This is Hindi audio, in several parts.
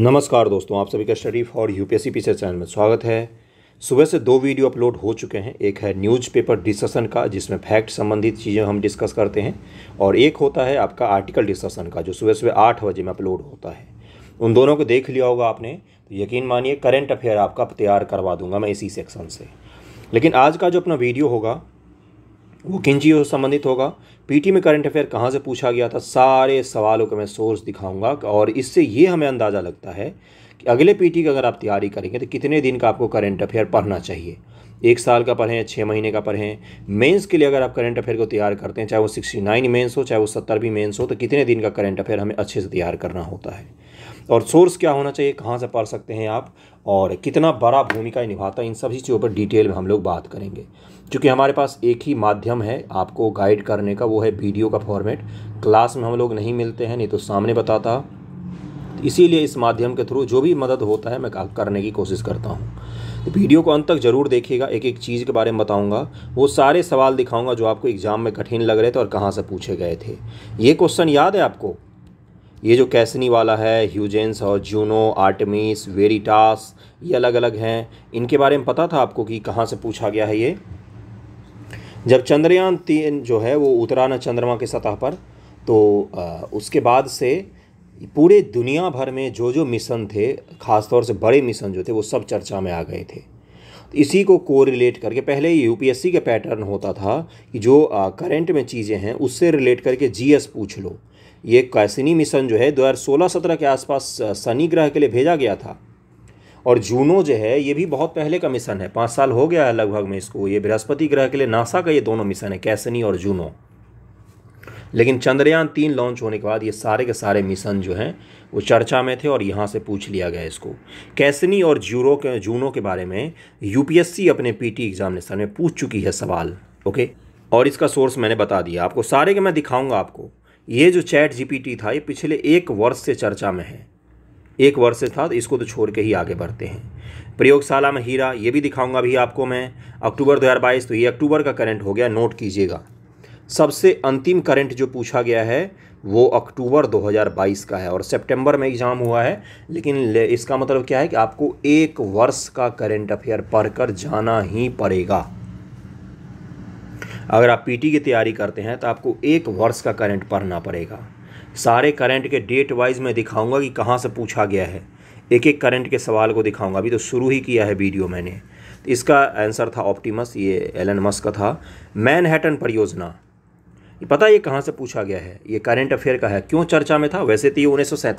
नमस्कार दोस्तों आप सभी का शरीफ और यूपीएससी पीछे चैनल में स्वागत है सुबह से दो वीडियो अपलोड हो चुके हैं एक है न्यूज़पेपर डिस्कशन का जिसमें फैक्ट संबंधित चीज़ें हम डिस्कस करते हैं और एक होता है आपका आर्टिकल डिस्कशन का जो सुबह सुबह आठ बजे में अपलोड होता है उन दोनों को देख लिया होगा आपने तो यकीन मानिए करेंट अफेयर आपका तैयार करवा दूंगा मैं इसी सेक्शन से लेकिन आज का जो अपना वीडियो होगा वो किन चीज़ों से संबंधित होगा पीटी में करंट अफेयर कहाँ से पूछा गया था सारे सवालों का मैं सोर्स दिखाऊंगा और इससे ये हमें अंदाज़ा लगता है कि अगले पीटी की अगर आप तैयारी करेंगे तो कितने दिन का आपको करंट अफेयर पढ़ना चाहिए एक साल का पढ़ें छः महीने का पढ़ें मेंस के लिए अगर आप करंट अफेयर को तैयार करते हैं चाहे वो सिक्सटी नाइन मेन्स हो चाहे वो सत्तरवीं मेन्स हो तो कितने दिन का करंट अफेयर हमें अच्छे से तैयार करना होता है और सोर्स क्या होना चाहिए कहाँ से पढ़ सकते हैं आप और कितना बड़ा भूमिका निभाता है इन सभी चीज़ों पर डिटेल में हम लोग बात करेंगे चूँकि हमारे पास एक ही माध्यम है आपको गाइड करने का वो है वीडियो का फॉर्मेट क्लास में हम लोग नहीं मिलते हैं नहीं तो सामने बताता इसीलिए इस माध्यम के थ्रू जो भी मदद होता है मैं करने की कोशिश करता हूँ तो वीडियो को अंत तक ज़रूर देखिएगा एक एक चीज़ के बारे में बताऊँगा वो सारे सवाल दिखाऊँगा जो आपको एग्ज़ाम में कठिन लग रहे थे और कहाँ से पूछे गए थे ये क्वेश्चन याद है आपको ये जो कैसनी वाला है ह्यूजेंस और जूनो आर्टमिस वेरिटास ये अलग अलग हैं इनके बारे में पता था आपको कि कहाँ से पूछा गया है ये जब चंद्रयान तीन जो है वो उतरा ना चंद्रमा की सतह पर तो उसके बाद से पूरे दुनिया भर में जो जो मिशन थे ख़ासतौर से बड़े मिशन जो थे वो सब चर्चा में आ गए थे इसी को कोरिलेट करके पहले ये यूपीएससी का पैटर्न होता था कि जो करंट में चीज़ें हैं उससे रिलेट करके जीएस पूछ लो ये कैसिनी मिशन जो है दो हज़ार सोलह सत्रह के आसपास शनि ग्रह के लिए भेजा गया था और जूनो जो है ये भी बहुत पहले का मिशन है पाँच साल हो गया है लगभग में इसको ये बृहस्पति ग्रह के लिए नासा का ये दोनों मिशन है कैसनी और जूनो लेकिन चंद्रयान तीन लॉन्च होने के बाद ये सारे के सारे मिशन जो हैं वो चर्चा में थे और यहाँ से पूछ लिया गया इसको कैसनी और जूरो के जूनो के बारे में यूपीएससी अपने पीटी एग्जामिनेशन में पूछ चुकी है सवाल ओके और इसका सोर्स मैंने बता दिया आपको सारे के मैं दिखाऊंगा आपको ये जो चैट जीपीटी था ये पिछले एक वर्ष से चर्चा में है एक वर्ष था तो इसको तो छोड़ के ही आगे बढ़ते हैं प्रयोगशाला में हीरा ये भी दिखाऊंगा भी आपको मैं अक्टूबर 2022 तो ये अक्टूबर का करंट हो गया नोट कीजिएगा सबसे अंतिम करंट जो पूछा गया है वो अक्टूबर 2022 का है और सितंबर में एग्ज़ाम हुआ है लेकिन इसका मतलब क्या है कि आपको एक वर्ष का करंट अफेयर पढ़कर जाना ही पड़ेगा अगर आप पीटी की तैयारी करते हैं तो आपको एक वर्ष का करंट पढ़ना पड़ेगा सारे करंट के डेट वाइज मैं दिखाऊंगा कि कहाँ से पूछा गया है एक एक करंट के सवाल को दिखाऊंगा अभी तो शुरू ही किया है वीडियो मैंने इसका आंसर था ऑप्टिमस ये एलन मस्क का था मैनहैटन परियोजना पता ये कहाँ से पूछा गया है ये करंट अफेयर का है क्यों चर्चा में था वैसे तो ये उन्नीस सौ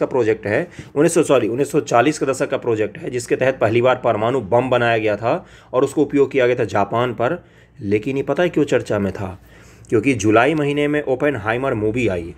का प्रोजेक्ट है उन्नीस सॉरी उन्नीस का दशक का प्रोजेक्ट है जिसके तहत पहली बार परमाणु बम बनाया गया था और उसको उपयोग किया गया था जापान पर लेकिन ये पता है क्यों चर्चा में था क्योंकि जुलाई महीने में ओपन हाइमर मूवी आई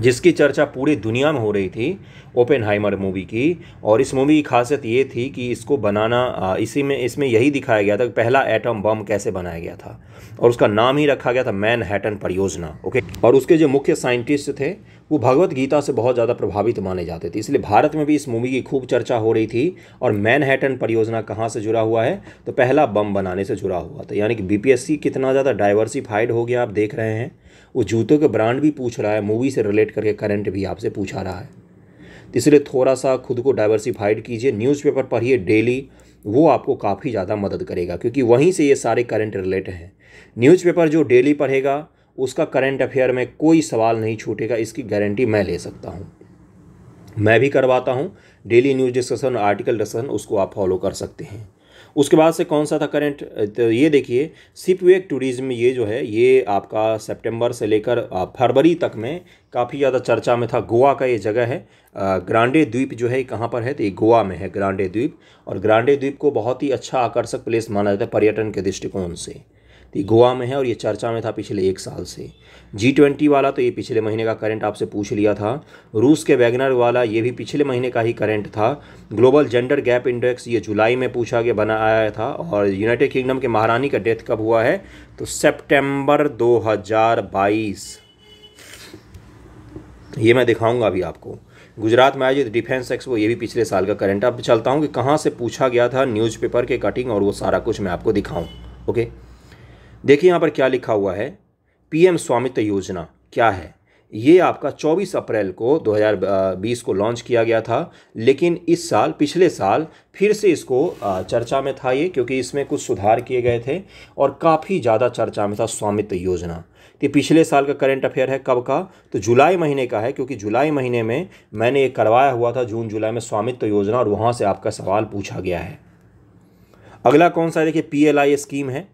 जिसकी चर्चा पूरी दुनिया में हो रही थी ओपन हाइमर मूवी की और इस मूवी की खासियत ये थी कि इसको बनाना इसी में इसमें यही दिखाया गया था कि पहला एटम बम कैसे बनाया गया था और उसका नाम ही रखा गया था मैन हैटन परियोजना ओके और उसके जो मुख्य साइंटिस्ट थे वो भगवत गीता से बहुत ज़्यादा प्रभावित माने जाते थे इसलिए भारत में भी इस मूवी की खूब चर्चा हो रही थी और मैनहैटन परियोजना कहाँ से जुड़ा हुआ है तो पहला बम बनाने से जुड़ा हुआ था तो यानी कि बीपीएससी कितना ज़्यादा डाइवर्सिफाइड हो गया आप देख रहे हैं वो जूतों के ब्रांड भी पूछ रहा है मूवी से रिलेट करके करंट भी आपसे पूछा रहा है तो इसलिए थोड़ा सा खुद को डाइवर्सिफाइड कीजिए न्यूज़पेपर पढ़िए डेली वो आपको काफ़ी ज़्यादा मदद करेगा क्योंकि वहीं से ये सारे करंट रिलेट हैं न्यूज़पेपर जो डेली पढ़ेगा उसका करंट अफेयर में कोई सवाल नहीं छूटेगा इसकी गारंटी मैं ले सकता हूँ मैं भी करवाता हूँ daily news discussion article discussion उसको आप फॉलो कर सकते हैं उसके बाद से कौन सा था करंट तो ये देखिए सिपवेक टूरिज़्म ये जो है ये आपका सितंबर से लेकर फरवरी तक में काफ़ी ज़्यादा चर्चा में था गोवा का ये जगह है ग्रांडे द्वीप जो है कहाँ पर है तो ये गोवा में है ग्रांडे द्वीप और ग्रांडे द्वीप को बहुत ही अच्छा आकर्षक प्लेस माना जाता है पर्यटन के दृष्टिकोण से तो ये गोवा में है और ये चर्चा में था पिछले एक साल से जी ट्वेंटी वाला तो ये पिछले महीने का करंट आपसे पूछ लिया था रूस के वैगनर वाला ये भी पिछले महीने का ही करंट था ग्लोबल जेंडर गैप इंडेक्स ये जुलाई में पूछा गया बना आया था और यूनाइटेड किंगडम के महारानी का डेथ कब हुआ है तो सेप्टेम्बर दो ये मैं दिखाऊंगा अभी आपको गुजरात में आयोजित डिफेंस एक्सपो ये भी पिछले साल का करंट अब चलता हूँ कि कहाँ से पूछा गया था न्यूज़पेपर के कटिंग और वो सारा कुछ मैं आपको दिखाऊँ ओके देखिए यहाँ पर क्या लिखा हुआ है पीएम स्वामित्व योजना क्या है ये आपका 24 अप्रैल को 2020 को लॉन्च किया गया था लेकिन इस साल पिछले साल फिर से इसको चर्चा में था ये क्योंकि इसमें कुछ सुधार किए गए थे और काफ़ी ज़्यादा चर्चा में था स्वामित्व योजना ये पिछले साल का करंट अफेयर है कब का तो जुलाई महीने का है क्योंकि जुलाई महीने में मैंने ये करवाया हुआ था जून जुलाई में स्वामित्व योजना और वहाँ से आपका सवाल पूछा गया है अगला कौन सा देखिए पी स्कीम है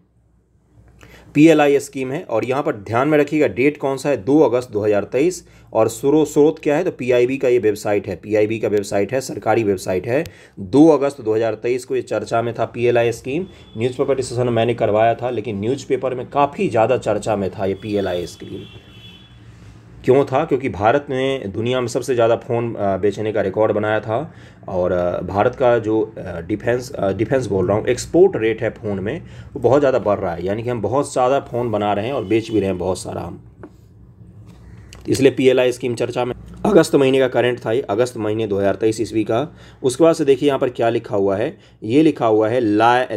पी स्कीम है और यहाँ पर ध्यान में रखिएगा डेट कौन सा है दो अगस्त 2023 और सुरो स्रोत क्या है तो पी का ये वेबसाइट है पी का वेबसाइट है सरकारी वेबसाइट है दो अगस्त 2023 को ये चर्चा में था पी स्कीम न्यूज़पेपर डिस्कशन मैंने करवाया था लेकिन न्यूज़पेपर में काफ़ी ज़्यादा चर्चा में था ये पी स्कीम क्यों था क्योंकि भारत ने दुनिया में सबसे ज़्यादा फ़ोन बेचने का रिकॉर्ड बनाया था और भारत का जो डिफेंस डिफेंस बोल रहा हूँ एक्सपोर्ट रेट है फ़ोन में वो बहुत ज़्यादा बढ़ रहा है यानी कि हम बहुत ज़्यादा फ़ोन बना रहे हैं और बेच भी रहे हैं बहुत सारा हम इसलिए पी स्कीम चर्चा में अगस्त महीने का करंट था ये अगस्त महीने दो हज़ार तेईस ईस्वी का उसके बाद से देखिए यहाँ पर क्या लिखा हुआ है ये लिखा हुआ है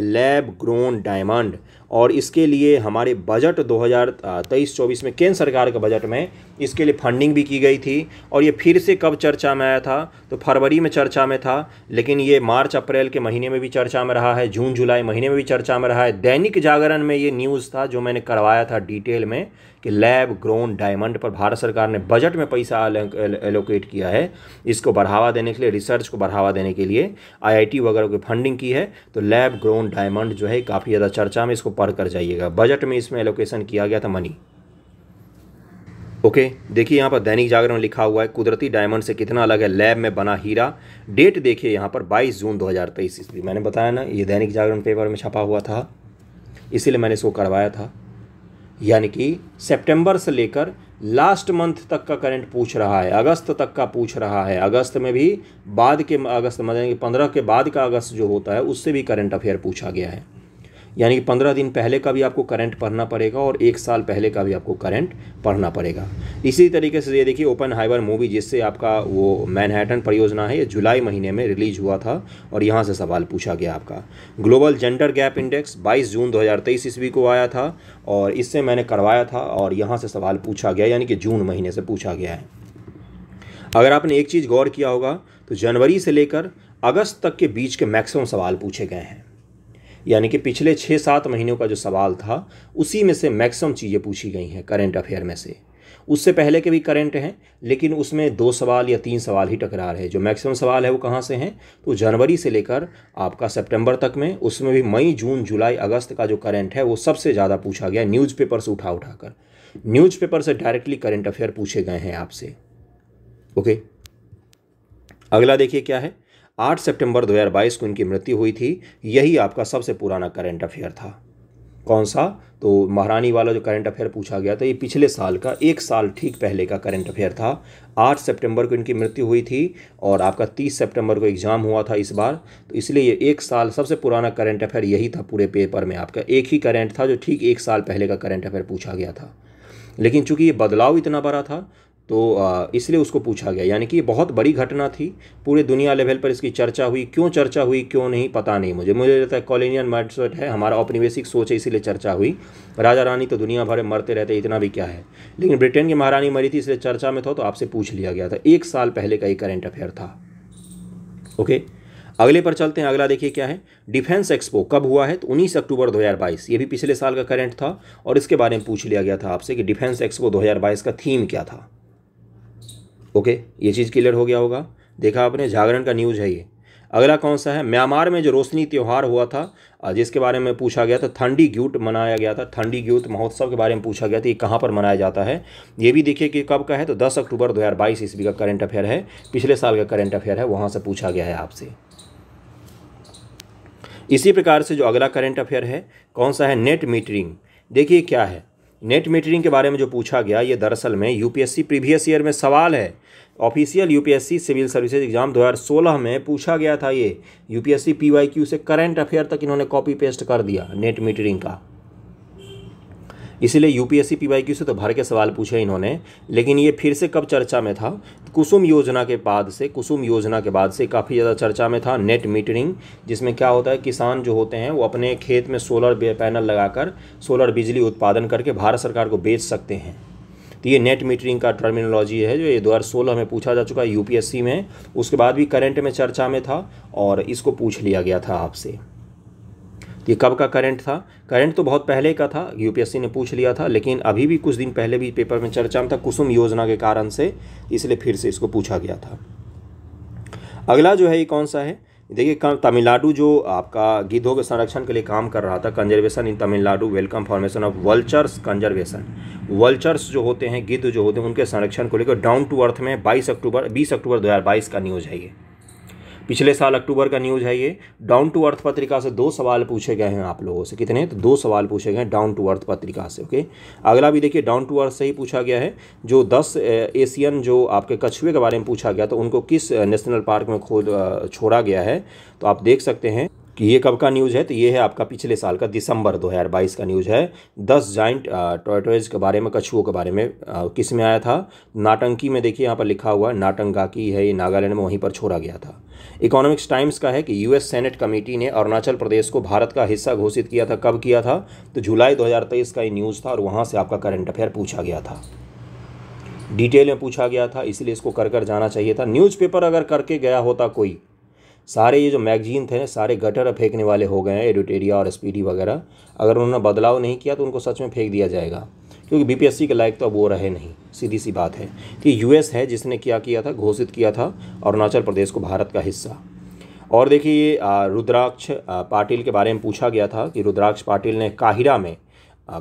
लैब ग्रोन डायमंड और इसके लिए हमारे बजट 2023-24 में केंद्र सरकार के बजट में इसके लिए फंडिंग भी की गई थी और ये फिर से कब चर्चा में आया था तो फरवरी में चर्चा में था लेकिन ये मार्च अप्रैल के महीने में भी चर्चा में रहा है जून जुलाई महीने में भी चर्चा में रहा है दैनिक जागरण में ये न्यूज़ था जो मैंने करवाया था डिटेल में कि लैब ग्रोन डायमंड पर भारत सरकार ने बजट में पैसा एलोकेट किया है इसको बढ़ावा देने के लिए रिसर्च को बढ़ावा देने के लिए आईआईटी वगैरह की फंडिंग की है तो लैब ग्रोन डायमंड जो है काफ़ी ज़्यादा चर्चा में इसको पढ़ कर जाइएगा बजट में इसमें एलोकेशन किया गया था मनी ओके okay, देखिए यहाँ पर दैनिक जागरण लिखा हुआ है कुदरती डायमंड से कितना अलग है लैब में बना हीरा डेट देखिए यहाँ पर 22 जून 2023 इसलिए मैंने बताया ना ये दैनिक जागरण पेपर में छपा हुआ था इसीलिए मैंने इसको करवाया था यानी कि सितंबर से लेकर लास्ट मंथ तक का करंट पूछ रहा है अगस्त तक का पूछ रहा है अगस्त में भी बाद के अगस्त मतलब पंद्रह के बाद का अगस्त जो होता है उससे भी करंट अफेयर पूछा गया है यानी कि पंद्रह दिन पहले का भी आपको करंट पढ़ना पड़ेगा और एक साल पहले का भी आपको करंट पढ़ना पड़ेगा इसी तरीके से ये देखिए ओपन हाइबर मूवी जिससे आपका वो मैनहैटन परियोजना है ये जुलाई महीने में रिलीज हुआ था और यहाँ से सवाल पूछा गया आपका ग्लोबल जेंडर गैप इंडेक्स बाईस जून दो हज़ार तेईस ईस्वी को आया था और इससे मैंने करवाया था और यहाँ से सवाल पूछा गया यानी कि जून महीने से पूछा गया है अगर आपने एक चीज़ गौर किया होगा तो जनवरी से लेकर अगस्त तक के बीच के मैक्सिमम सवाल पूछे गए हैं यानी कि पिछले छः सात महीनों का जो सवाल था उसी में से मैक्सिमम चीज़ें पूछी गई हैं करेंट अफेयर में से उससे पहले के भी करंट हैं लेकिन उसमें दो सवाल या तीन सवाल ही टकरा रहे जो मैक्सिमम सवाल है वो कहाँ से हैं तो जनवरी से लेकर आपका सितंबर तक में उसमें भी मई जून जुलाई अगस्त का जो करंट है वो सबसे ज़्यादा पूछा गया न्यूज़पेपर से उठा उठा न्यूज न्यूज़पेपर से डायरेक्टली करंट अफेयर पूछे गए हैं आपसे ओके अगला देखिए क्या है 8 सितंबर 2022 को इनकी मृत्यु हुई थी यही आपका सबसे पुराना करंट अफेयर था कौन सा तो महारानी वाला जो करंट अफेयर पूछा गया था ये पिछले साल का एक साल ठीक पहले का करंट अफेयर था 8 सितंबर को इनकी मृत्यु हुई थी और आपका 30 सितंबर को एग्ज़ाम हुआ था इस बार तो इसलिए ये एक साल सबसे पुराना करंट अफेयर यही था पूरे पेपर में आपका एक ही करंट था जो ठीक एक साल पहले का करंट अफेयर पूछा गया था लेकिन चूंकि ये बदलाव इतना बड़ा था तो इसलिए उसको पूछा गया यानी कि ये बहुत बड़ी घटना थी पूरे दुनिया लेवल पर इसकी चर्चा हुई क्यों चर्चा हुई क्यों नहीं पता नहीं मुझे मुझे लगता है कॉलोनियन माइंडसेट है हमारा औपनिवेशिक सोच है इसीलिए चर्चा हुई राजा रानी तो दुनिया भर में मरते रहते इतना भी क्या है लेकिन ब्रिटेन की महारानी मरी थी इसलिए चर्चा में था तो आपसे पूछ लिया गया था एक साल पहले का ये करेंट अफेयर था ओके अगले पर चलते हैं अगला देखिए क्या है डिफेंस एक्सपो कब हुआ है तो उन्नीस अक्टूबर 2022 ये भी पिछले साल का करेंट था और इसके बारे में पूछ लिया गया था आपसे कि डिफेंस एक्सपो 2022 का थीम क्या था ओके ये चीज़ क्लियर हो गया होगा देखा आपने जागरण का न्यूज़ है ये अगला कौन सा है म्यांमार में जो रोशनी त्यौहार हुआ था जिसके बारे में पूछा गया था ठंडी ग्यूट मनाया गया था ठंडी ग्यूट महोत्सव के बारे में पूछा गया था ये कहाँ पर मनाया जाता है ये भी देखिए कि कब का है तो 10 अक्टूबर 2022 ईस्वी का करंट अफेयर है पिछले साल का करंट अफेयर है वहाँ से पूछा गया है आपसे इसी प्रकार से जो अगला करेंट अफेयर है कौन सा है नेट मीटरिंग देखिए क्या है नेट मीटरिंग के बारे में जो पूछा गया ये दरअसल में यूपीएससी प्रीवियस ईयर में सवाल है official UPSC civil services exam 2016 में पूछा गया था ये यूपीएससी पीवाईक्यू से करंट अफेयर तक इन्होंने कॉपी पेस्ट कर दिया नेट मीटरिंग का इसीलिए यूपीएससी पीवाईक्यू से तो भर के सवाल पूछे इन्होंने लेकिन ये फिर से कब चर्चा में था कुसुम योजना के बाद से कुसुम योजना के बाद से काफ़ी ज़्यादा चर्चा में था नेट मीटरिंग जिसमें क्या होता है किसान जो होते हैं वो अपने खेत में सोलर पैनल लगाकर सोलर बिजली उत्पादन करके भारत सरकार को बेच सकते हैं तो ये नेट मीटरिंग का टर्मिनोलॉजी है जो ये दो हज़ार सोलह में पूछा जा चुका है यूपीएससी में उसके बाद भी करंट में चर्चा में था और इसको पूछ लिया गया था आपसे ये कब का करंट था करंट तो बहुत पहले का था यूपीएससी ने पूछ लिया था लेकिन अभी भी कुछ दिन पहले भी पेपर में चर्चा में था कुसुम योजना के कारण से इसलिए फिर से इसको पूछा गया था अगला जो है ये कौन सा है देखिए तमिलनाडु जो आपका गिद्धों के संरक्षण के लिए काम कर रहा था conservation in Tamil Nadu welcome formation of vultures conservation vultures जो होते हैं गिद्ध जो होते हैं उनके संरक्षण को लेकर डाउन टू अर्थ में 22 अक्टूबर 20 अक्टूबर 2022 का न्यूज़ है ये पिछले साल अक्टूबर का न्यूज़ है ये डाउन टू अर्थ पत्रिका से दो सवाल पूछे गए हैं आप लोगों से कितने तो दो सवाल पूछे गए हैं डाउन टू अर्थ पत्रिका से ओके अगला भी देखिए डाउन टू अर्थ से ही पूछा गया है जो दस एशियन जो आपके कछुए के बारे में पूछा गया तो उनको किस नेशनल पार्क में खोद छोड़ा गया है तो आप देख सकते हैं कि ये कब का न्यूज़ है तो ये है आपका पिछले साल का दिसंबर 2022 का न्यूज़ है दस जाइंट टॉयटॉयज के बारे में कछुओं के बारे में किस में आया था नाटंकी में देखिए यहाँ पर लिखा हुआ है की है ये नागालैंड में वहीं पर छोड़ा गया था इकोनॉमिक्स टाइम्स का है कि यूएस सेनेट कमेटी ने अरुणाचल प्रदेश को भारत का हिस्सा घोषित किया था कब किया था तो जुलाई 2023 का ये न्यूज़ था और वहाँ से आपका करंट अफेयर पूछा गया था डिटेल में पूछा गया था इसलिए इसको कर कर जाना चाहिए था न्यूज़पेपर अगर करके गया होता कोई सारे ये जो मैगजीन थे सारे गटर फेंकने वाले हो गए हैं एडिटेरिया और एसपीडी वगैरह अगर उन्होंने बदलाव नहीं किया तो उनको सच में फेंक दिया जाएगा क्योंकि बीपीएससी के लायक तो अब वो रहे नहीं सीधी सी बात है कि यूएस है जिसने क्या किया था घोषित किया था अरुणाचल प्रदेश को भारत का हिस्सा और देखिए रुद्राक्ष पाटिल के बारे में पूछा गया था कि रुद्राक्ष पाटिल ने काहिरा में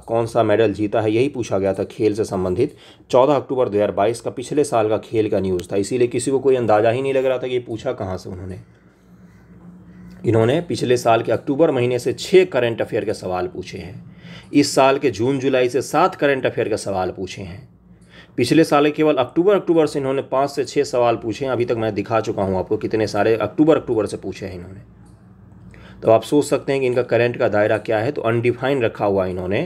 कौन सा मेडल जीता है यही पूछा गया था खेल से संबंधित 14 अक्टूबर 2022 का पिछले साल का खेल का न्यूज़ था इसीलिए किसी को कोई अंदाज़ा ही नहीं लग रहा था कि ये पूछा कहाँ से उन्होंने इन्होंने पिछले साल के अक्टूबर महीने से छः करंट अफेयर के सवाल पूछे हैं इस साल के जून जुलाई से सात करंट अफेयर के सवाल पूछे हैं पिछले साल केवल अक्टूबर अक्टूबर से इन्होंने पाँच से छः सवाल पूछे हैं अभी तक मैं दिखा चुका हूँ आपको कितने सारे अक्टूबर अक्टूबर से पूछे हैं इन्होंने तो आप सोच सकते हैं कि इनका करंट का दायरा क्या है तो अनडिफाइन रखा हुआ इन्होंने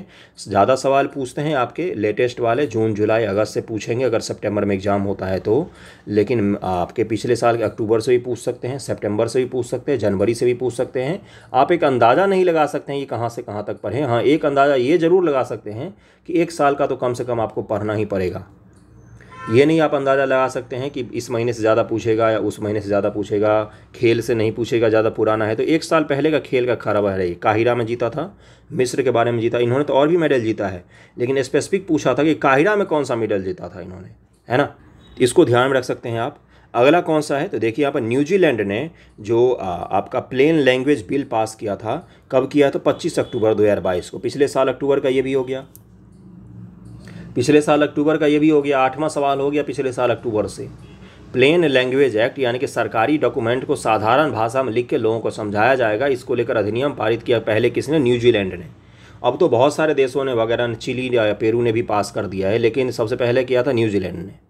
ज़्यादा सवाल पूछते हैं आपके लेटेस्ट वाले जून जुलाई अगस्त से पूछेंगे अगर सितंबर में एग्ज़ाम होता है तो लेकिन आपके पिछले साल के अक्टूबर से भी पूछ सकते हैं सेप्टेम्बर से भी पूछ सकते हैं जनवरी से भी पूछ सकते हैं आप एक अंदाज़ा नहीं लगा सकते हैं कि कहाँ से कहाँ तक पढ़ें हाँ एक अंदाज़ा ये ज़रूर लगा सकते हैं कि एक साल का तो कम से कम आपको पढ़ना ही पड़ेगा ये नहीं आप अंदाज़ा लगा सकते हैं कि इस महीने से ज़्यादा पूछेगा या उस महीने से ज़्यादा पूछेगा खेल से नहीं पूछेगा ज़्यादा पुराना है तो एक साल पहले का खेल का खराब है काहिरा में जीता था मिस्र के बारे में जीता इन्होंने तो और भी मेडल जीता है लेकिन स्पेसिफिक पूछा था कि काहिरा में कौन सा मेडल जीता था इन्होंने है ना इसको ध्यान में रख सकते हैं आप अगला कौन सा है तो देखिए यहाँ पर न्यूजीलैंड ने जो आ, आपका प्लेन लैंग्वेज बिल पास किया था कब किया तो 25 अक्टूबर 2022 को पिछले साल अक्टूबर का ये भी हो गया पिछले साल अक्टूबर का ये भी हो गया आठवां सवाल हो गया पिछले साल अक्टूबर से प्लेन लैंग्वेज एक्ट यानी कि सरकारी डॉक्यूमेंट को साधारण भाषा में लिख के लोगों को समझाया जाएगा इसको लेकर अधिनियम पारित किया पहले किसने न्यूजीलैंड ने अब तो बहुत सारे देशों ने वगैरह चिली या पेरू ने भी पास कर दिया है लेकिन सबसे पहले किया था न्यूजीलैंड ने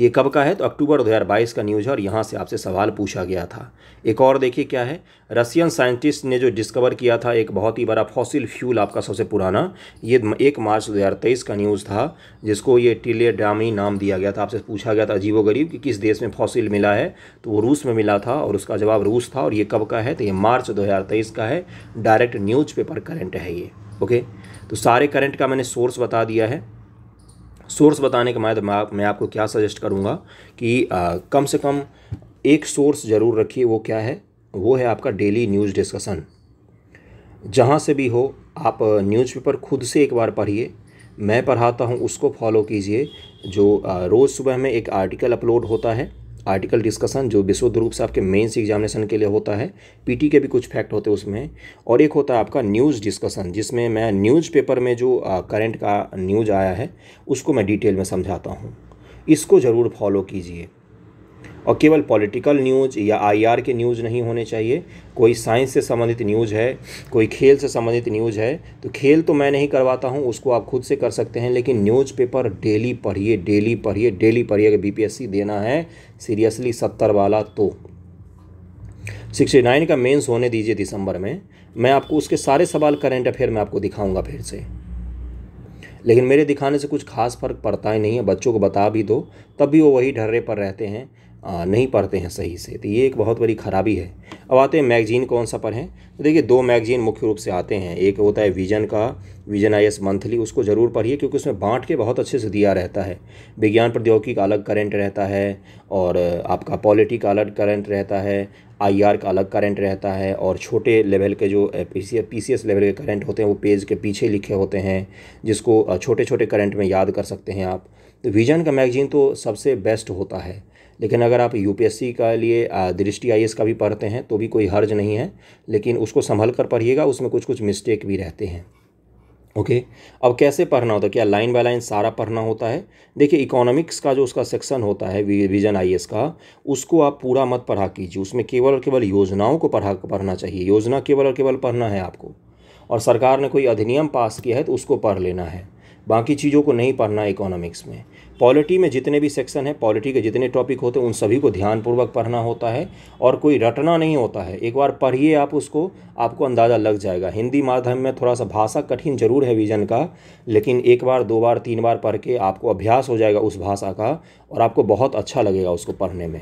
ये कब का है तो अक्टूबर 2022 का न्यूज़ है और यहाँ से आपसे सवाल पूछा गया था एक और देखिए क्या है रसियन साइंटिस्ट ने जो डिस्कवर किया था एक बहुत ही बड़ा फॉसिल फ्यूल आपका सबसे पुराना ये एक मार्च 2023 का न्यूज़ था जिसको ये टिलेडामी नाम दिया गया था आपसे पूछा गया था गरीब कि किस देश में फॉसिल मिला है तो वो रूस में मिला था और उसका जवाब रूस था और ये कब का है तो ये मार्च दो का है डायरेक्ट पेपर करंट है ये ओके तो सारे करंट का मैंने सोर्स बता दिया है सोर्स बताने के बाद मैं, मैं आपको क्या सजेस्ट करूँगा कि आ, कम से कम एक सोर्स ज़रूर रखिए वो क्या है वो है आपका डेली न्यूज़ डिस्कसन जहाँ से भी हो आप न्यूज़पेपर खुद से एक बार पढ़िए मैं पढ़ाता हूँ उसको फॉलो कीजिए जो रोज़ सुबह में एक आर्टिकल अपलोड होता है आर्टिकल डिस्कशन जो विशुद्ध रूप से आपके मेंस एग्जामिनेशन के लिए होता है पीटी के भी कुछ फैक्ट होते हैं उसमें और एक होता है आपका न्यूज़ डिस्कशन जिसमें मैं न्यूज़ पेपर में जो करंट का न्यूज आया है उसको मैं डिटेल में समझाता हूँ इसको ज़रूर फॉलो कीजिए और केवल पॉलिटिकल न्यूज़ या आईआर के न्यूज़ नहीं होने चाहिए कोई साइंस से संबंधित न्यूज़ है कोई खेल से संबंधित न्यूज़ है तो खेल तो मैं नहीं करवाता हूँ उसको आप खुद से कर सकते हैं लेकिन न्यूज़पेपर डेली पढ़िए डेली पढ़िए डेली पढ़िए अगर बीपीएससी देना है सीरियसली सत्तर वाला तो सिक्सटी नाइन का मेन्स होने दीजिए दिसंबर में मैं आपको उसके सारे सवाल करेंट अफेयर में आपको दिखाऊंगा फिर से लेकिन मेरे दिखाने से कुछ खास फर्क पड़ता ही नहीं है बच्चों को बता भी दो तब भी वो वही ढर्रे पर रहते हैं नहीं पढ़ते हैं सही से तो ये एक बहुत बड़ी खराबी है अब आते हैं मैगजीन कौन सा पढ़ें तो देखिए दो मैगजीन मुख्य रूप से आते हैं एक होता है विजन का विजन आई एस मंथली उसको ज़रूर पढ़िए क्योंकि उसमें बांट के बहुत अच्छे से दिया रहता है विज्ञान प्रौद्योगिकी का अलग करेंट रहता है और आपका पॉलिटी का अलग करेंट रहता है आई आर का अलग करंट रहता है और छोटे लेवल के जो पी सी एस लेवल के करंट होते हैं वो पेज के पीछे लिखे होते हैं जिसको छोटे छोटे करंट में याद कर सकते हैं आप तो विजन का मैगजीन तो सबसे बेस्ट होता है लेकिन अगर आप यूपीएससी का लिए दृष्टि आई का भी पढ़ते हैं तो भी कोई हर्ज नहीं है लेकिन उसको संभल कर पढ़िएगा उसमें कुछ कुछ मिस्टेक भी रहते हैं ओके okay. अब कैसे पढ़ना होता है क्या लाइन बाय लाइन सारा पढ़ना होता है देखिए इकोनॉमिक्स का जो उसका सेक्शन होता है विजन आई का उसको आप पूरा मत पढ़ा कीजिए उसमें केवल और केवल योजनाओं को पढ़ा पढ़ना चाहिए योजना केवल और केवल पढ़ना है आपको और सरकार ने कोई अधिनियम पास किया है तो उसको पढ़ लेना है बाकी चीज़ों को नहीं पढ़ना इकोनॉमिक्स में पॉलिटी में जितने भी सेक्शन हैं पॉलिटी के जितने टॉपिक होते हैं उन सभी को ध्यानपूर्वक पढ़ना होता है और कोई रटना नहीं होता है एक बार पढ़िए आप उसको आपको अंदाज़ा लग जाएगा हिंदी माध्यम में थोड़ा सा भाषा कठिन जरूर है विजन का लेकिन एक बार दो बार तीन बार पढ़ के आपको अभ्यास हो जाएगा उस भाषा का और आपको बहुत अच्छा लगेगा उसको पढ़ने में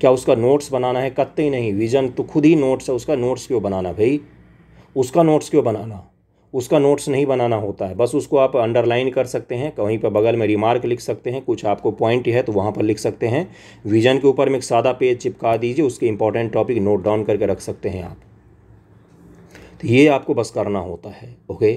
क्या उसका नोट्स बनाना है कत्ते ही नहीं विजन तो खुद ही नोट्स है उसका नोट्स क्यों बनाना भाई उसका नोट्स क्यों बनाना उसका नोट्स नहीं बनाना होता है बस उसको आप अंडरलाइन कर सकते हैं कहीं पर बगल में रिमार्क लिख सकते हैं कुछ आपको पॉइंट है तो वहाँ पर लिख सकते हैं विजन के ऊपर में एक सादा पेज चिपका दीजिए उसके इंपॉर्टेंट टॉपिक नोट डाउन करके रख सकते हैं आप तो ये आपको बस करना होता है ओके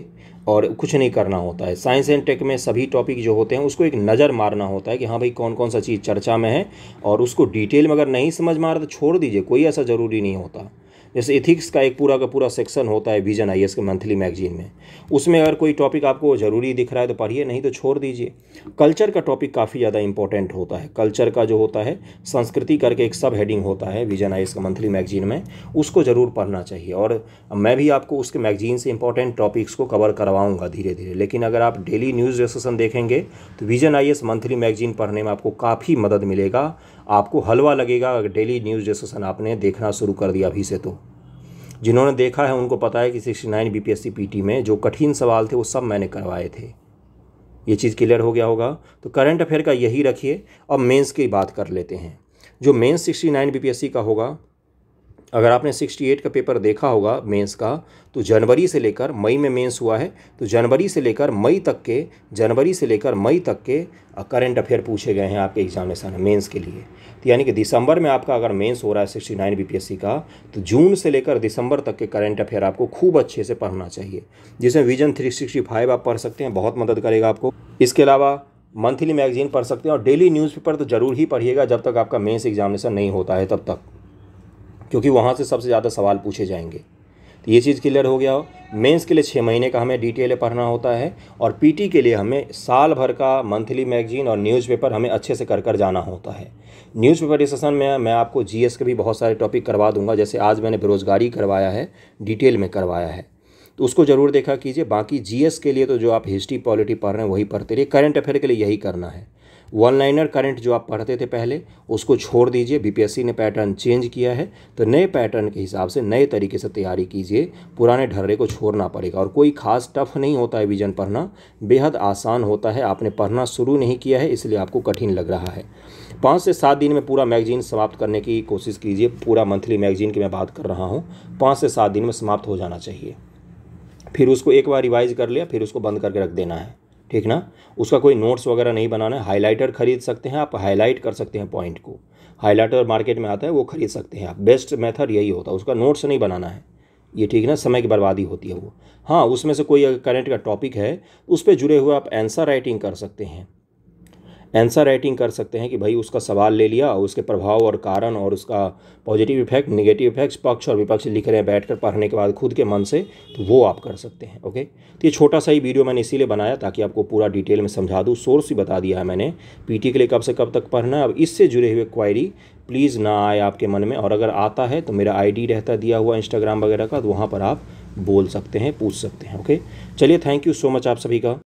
और कुछ नहीं करना होता है साइंस एंड टेक में सभी टॉपिक जो होते हैं उसको एक नज़र मारना होता है कि हाँ भाई कौन कौन सा चीज़ चर्चा में है और उसको डिटेल में अगर नहीं समझ में आ रहा तो छोड़ दीजिए कोई ऐसा ज़रूरी नहीं होता जैसे इथिक्स का एक पूरा का पूरा सेक्शन होता है विजन आई के मंथली मैगजीन में उसमें अगर कोई टॉपिक आपको ज़रूरी दिख रहा है तो पढ़िए नहीं तो छोड़ दीजिए कल्चर का टॉपिक काफ़ी ज़्यादा इंपॉर्टेंट होता है कल्चर का जो होता है संस्कृति करके एक सब हेडिंग होता है विजन आई का मंथली मैगजीन में उसको ज़रूर पढ़ना चाहिए और मैं भी आपको उसके मैगजीन से इंपॉर्टेंट टॉपिक्स को कवर करवाऊँगा धीरे धीरे लेकिन अगर आप डेली न्यूज़ सेशन देखेंगे तो विजन आई मंथली मैगजीन पढ़ने में आपको काफ़ी मदद मिलेगा आपको हलवा लगेगा अगर डेली न्यूज़ डिस्कशन आपने देखना शुरू कर दिया अभी से तो जिन्होंने देखा है उनको पता है कि सिक्सटी नाइन बी टी में जो कठिन सवाल थे वो सब मैंने करवाए थे ये चीज़ क्लियर हो गया होगा तो करंट अफेयर का यही रखिए अब मेंस की बात कर लेते हैं जो मेंस 69 बीपीएससी का होगा अगर आपने 68 का पेपर देखा होगा मेंस का तो जनवरी से लेकर मई में मेंस हुआ है तो जनवरी से लेकर मई तक के जनवरी से लेकर मई तक के करंट अफेयर पूछे गए हैं आपके एग्जामिनेशन में मेंस के लिए तो यानी कि दिसंबर में आपका अगर मेंस हो रहा है सिक्सटी नाइन बी का तो जून से लेकर दिसंबर तक के करंट अफेयर आपको खूब अच्छे से पढ़ना चाहिए जिसमें विजन थ्री सिक्सटी फाइव आप पढ़ सकते हैं बहुत मदद करेगा आपको इसके अलावा मंथली मैगजीन पढ़ सकते हैं और डेली न्यूज़पेपर तो जरूर ही पढ़िएगा जब तक आपका मेंस एग्जामिनेशन नहीं होता है तब तक क्योंकि वहाँ से सबसे ज़्यादा सवाल पूछे जाएंगे तो ये चीज़ क्लियर हो गया हो मेंस के लिए छः महीने का हमें डिटेल पढ़ना होता है और पीटी के लिए हमें साल भर का मंथली मैगजीन और न्यूज़पेपर हमें अच्छे से कर कर जाना होता है न्यूज़पेपर इस सेशन में मैं आपको जीएस के भी बहुत सारे टॉपिक करवा दूंगा जैसे आज मैंने बेरोज़गारी करवाया है डिटेल में करवाया है तो उसको ज़रूर देखा कीजिए बाकी जीएस के लिए तो जो आप हिस्ट्री पॉलिटी पढ़ रहे हैं वही पढ़ते रहिए करंट अफेयर के लिए यही करना है वन लाइनर करंट जो आप पढ़ते थे पहले उसको छोड़ दीजिए बीपीएससी ने पैटर्न चेंज किया है तो नए पैटर्न के हिसाब से नए तरीके से तैयारी कीजिए पुराने ढर्रे को छोड़ना पड़ेगा और कोई खास टफ नहीं होता है विजन पढ़ना बेहद आसान होता है आपने पढ़ना शुरू नहीं किया है इसलिए आपको कठिन लग रहा है पाँच से सात दिन में पूरा मैगजीन समाप्त करने की कोशिश कीजिए पूरा मंथली मैगजीन की मैं बात कर रहा हूँ पाँच से सात दिन में समाप्त हो जाना चाहिए फिर उसको एक बार रिवाइज कर लिया फिर उसको बंद करके रख देना है ठीक ना उसका कोई नोट्स वगैरह नहीं बनाना है हाईलाइटर खरीद सकते हैं आप हाईलाइट कर सकते हैं पॉइंट को हाईलाइटर मार्केट में आता है वो खरीद सकते हैं आप बेस्ट मेथड यही होता है उसका नोट्स नहीं बनाना है ये ठीक ना समय की बर्बादी होती है वो हाँ उसमें से कोई करंट का टॉपिक है उस पर जुड़े हुए आप आंसर राइटिंग कर सकते हैं आंसर राइटिंग कर सकते हैं कि भाई उसका सवाल ले लिया उसके प्रभाव और कारण और उसका पॉजिटिव इफेक्ट निगेटिव इफेक्ट्स पक्ष और विपक्ष लिख रहे हैं कर पढ़ने के बाद खुद के मन से तो वो आप कर सकते हैं ओके तो ये छोटा सा ही वीडियो मैंने इसीलिए बनाया ताकि आपको पूरा डिटेल में समझा दूँ सोर्स ही बता दिया है मैंने पी के लिए कब से कब तक पढ़ना है अब इससे जुड़े हुए क्वायरी प्लीज़ ना आए आपके मन में और अगर आता है तो मेरा आईडी रहता दिया हुआ इंस्टाग्राम वगैरह का तो वहाँ पर आप बोल सकते हैं पूछ सकते हैं ओके चलिए थैंक यू सो मच आप सभी का